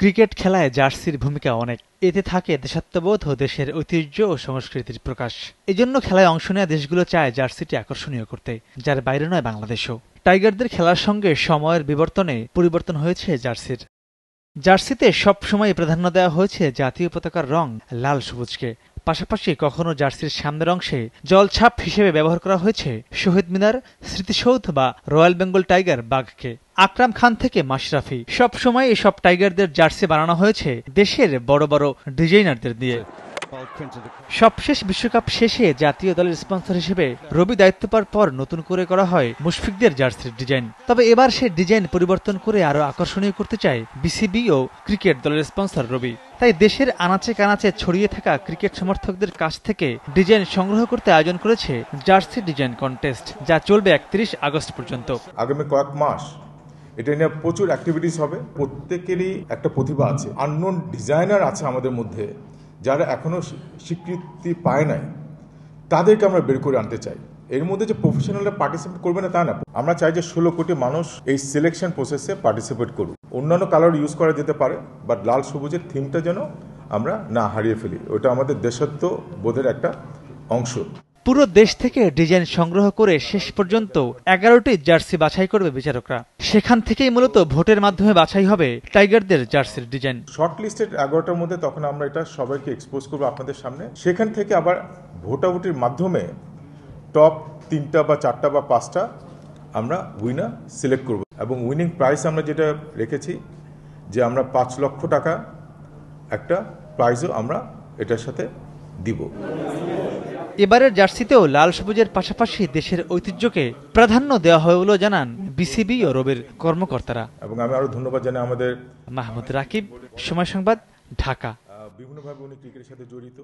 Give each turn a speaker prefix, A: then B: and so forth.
A: cricket খেলায় জার্সির ভূমিকা অনেক এতে থাকে দেশাত্মবোধ ও দেশের ঐতিহ্য ও সংস্কৃতির প্রকাশ এজন্য খেলায় অংশ নেওয়া দেশগুলো চায় জার্সিটি আকর্ষণীয় করতে যার বাইরে নয় বাংলাদেশও টাইগারদের খেলার সঙ্গে সময়ের বিবর্তনে পরিবর্তন হয়েছে জার্সির জার্সিতে সবসময় প্রাধান্য দেওয়া হয়েছে জাতীয় পতাকার রং লাল সবুজকে পাশাপাশি কখনো জার্সির সামনের অংশে জলছাপ হিসেবে ব্যবহার করা হয়েছে শহীদ মিনার স্মৃতিসৌধ বা রয়্যাল বেঙ্গল টাইগার বাঘকে আকরাম খান থেকে মাশরাফি সবসময় এসব টাইগারদের জার্সি বানানো হয়েছে দেশের বড় বড় ডিজাইনারদের দিয়ে সবশেষ বিশ্বকাপ শেষে জাতীয় দলের স্পন্সর হিসেবে রবি দায়িত্ব পাওয়ার পর নতুন করে করা হয় মুশফিকদের জার্সির ডিজাইন তবে এবার সে ডিজাইন পরিবর্তন করে আরো আকর্ষণীয় করতে চায় বিসিবি ও ক্রিকেট দলের স্পন্সর রবি তাই দেশের আনাচে কানাচে ছড়িয়ে থাকা ক্রিকেট সমর্থকদের কাছ থেকে ডিজাইন সংগ্রহ করতে আয়োজন করেছে জার্সি ডিজাইন কন্টেস্ট যা চলবে একত্রিশ আগস্ট পর্যন্ত
B: আগামী কয়েক মাস এটা নিয়ে প্রচুর অ্যাক্টিভিটিস হবে প্রত্যেকেরই একটা প্রতিভা আছে আননোন ডিজাইনার আছে আমাদের মধ্যে যারা এখনও স্বীকৃতি পায় নাই তাদেরকে আমরা বের করে আনতে চাই এর মধ্যে যে প্রফেশনালরা পার্টিসিপেট করবে না তা না আমরা চাই যে ষোলো কোটি মানুষ এই সিলেকশন প্রসেসে পার্টিসিপেট করুক অন্যান্য কালার ইউজ করা যেতে পারে বাট লাল সবুজের থিমটা যেন আমরা না হারিয়ে ফেলি ওটা আমাদের দেশত্ব বোধের একটা অংশ
A: পুরো দেশ থেকে ডিজাইন সংগ্রহ করে শেষ পর্যন্ত এগারোটি জার্সি বাছাই করবে বিচারকরা সেখান থেকেই মূলত ভোটের মাধ্যমে বাছাই হবে টাইগারদের জার্সির ডিজাইন
B: শর্ট লিস্টেড এগারোটার মধ্যে তখন আমরা এটা সবাইকে এক্সপোজ করবো আপনাদের সামনে সেখান থেকে আবার ভোটাভুটির মাধ্যমে টপ তিনটা বা চারটা বা পাঁচটা আমরা উইনার সিলেক্ট করব এবং উইনিং প্রাইস আমরা যেটা রেখেছি যে আমরা পাঁচ লক্ষ টাকা একটা প্রাইজও আমরা
A: এটার সাথে দিব এবারের জার্সিতেও লাল সবুজের পাশাপাশি দেশের ঐতিহ্যকে প্রাধান্য দেওয়া হয় বলে জানান বিসিবি ও রবের কর্মকর্তারা এবং আমি আরো ধন্যবাদ জানাই আমাদের মাহমুদ রাকিব সময় সংবাদ ঢাকা
B: বিভিন্নভাবে উনি ক্রিকেটের সাথে জড়িত